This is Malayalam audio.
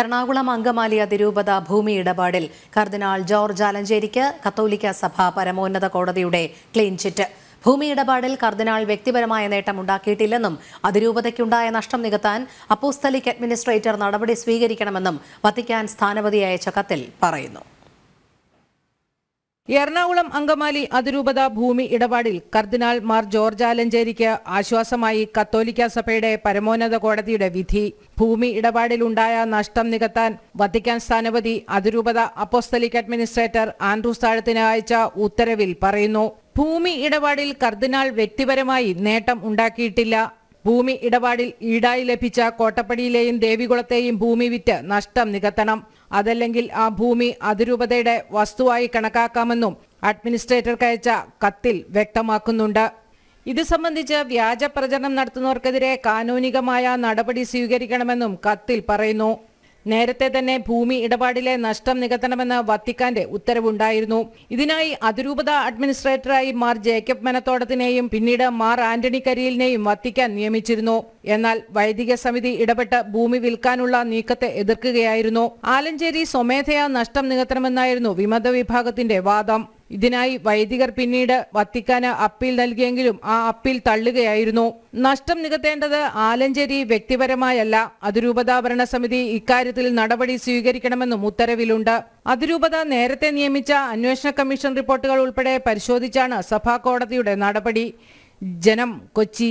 എറണാകുളം അങ്കമാലി അതിരൂപത ഭൂമി ഇടപാടിൽ കർദിനാൾ ജോർജ് ആലഞ്ചേരിക്ക് കത്തോലിക്ക സഭ പരമോന്നത കോടതിയുടെ ക്ലീൻ ചിറ്റ് ഭൂമി ഇടപാടിൽ കർദിനാൾ വ്യക്തിപരമായ ഉണ്ടാക്കിയിട്ടില്ലെന്നും അതിരൂപതയ്ക്കുണ്ടായ നഷ്ടം നികത്താൻ അപ്പോസ്തലിക് അഡ്മിനിസ്ട്രേറ്റർ നടപടി സ്വീകരിക്കണമെന്നും വത്തിക്കാൻ സ്ഥാനപതി അയച്ച കത്തിൽ പറയുന്നു എറണാകുളം അങ്കമാലി അതിരൂപത ഭൂമി ഇടപാടിൽ കർദിനാൾ മാർ ജോർജ് ആലഞ്ചേരിക്ക് ആശ്വാസമായി കത്തോലിക്ക സഭയുടെ പരമോന്നത കോടതിയുടെ വിധി ഭൂമി ഉണ്ടായ നഷ്ടം നികത്താൻ വത്തിക്കാൻ സ്ഥാനപതി അതിരൂപത അപ്പോസ്തലിക് അഡ്മിനിസ്ട്രേറ്റർ ആൻഡ്രൂസ് താഴത്തിന് അയച്ച ഉത്തരവിൽ പറയുന്നു ഭൂമി ഇടപാടിൽ കർദിനാൾ വ്യക്തിപരമായി നേട്ടം ഉണ്ടാക്കിയിട്ടില്ല ഭൂമി ഇടപാടിൽ ഈടായി ലഭിച്ച കോട്ടപ്പടിയിലെയും ദേവികുളത്തെയും ഭൂമി വിറ്റ് നഷ്ടം നികത്തണം അതല്ലെങ്കിൽ ആ ഭൂമി അതിരൂപതയുടെ വസ്തുവായി കണക്കാക്കാമെന്നും അഡ്മിനിസ്ട്രേറ്റർക്ക് അയച്ച കത്തിൽ വ്യക്തമാക്കുന്നുണ്ട് ഇത് സംബന്ധിച്ച് വ്യാജ പ്രചരണം നടത്തുന്നവർക്കെതിരെ കാനൂനികമായ നടപടി സ്വീകരിക്കണമെന്നും കത്തിൽ പറയുന്നു നേരത്തെ തന്നെ ഭൂമി ഇടപാടിലെ നഷ്ടം നികത്തണമെന്ന് വത്തിക്കാന്റെ ഉത്തരവുണ്ടായിരുന്നു ഇതിനായി അതിരൂപത അഡ്മിനിസ്ട്രേറ്ററായി മാർ ജേക്കബ് മെനത്തോടത്തിനെയും പിന്നീട് മാർ ആന്റണി കരിയിലിനെയും വത്തിക്കാൻ നിയമിച്ചിരുന്നു എന്നാൽ വൈദിക സമിതി ഇടപെട്ട് ഭൂമി വിൽക്കാനുള്ള നീക്കത്തെ എതിർക്കുകയായിരുന്നു ആലഞ്ചേരി സ്വമേധയാ നഷ്ടം നികത്തണമെന്നായിരുന്നു വിമത വിഭാഗത്തിന്റെ വാദം ഇതിനായി വൈദികർ പിന്നീട് വത്തിക്കാന് അപ്പീൽ നൽകിയെങ്കിലും ആ അപ്പീൽ തള്ളുകയായിരുന്നു നഷ്ടം നികത്തേണ്ടത് ആലഞ്ചേരി വ്യക്തിപരമായല്ല അതിരൂപത ഭരണസമിതി ഇക്കാര്യത്തിൽ നടപടി സ്വീകരിക്കണമെന്നും ഉത്തരവിലുണ്ട് അതിരൂപത നേരത്തെ നിയമിച്ച അന്വേഷണ കമ്മീഷൻ റിപ്പോർട്ടുകൾ ഉൾപ്പെടെ പരിശോധിച്ചാണ് സഭാ കോടതിയുടെ നടപടി ജനം കൊച്ചി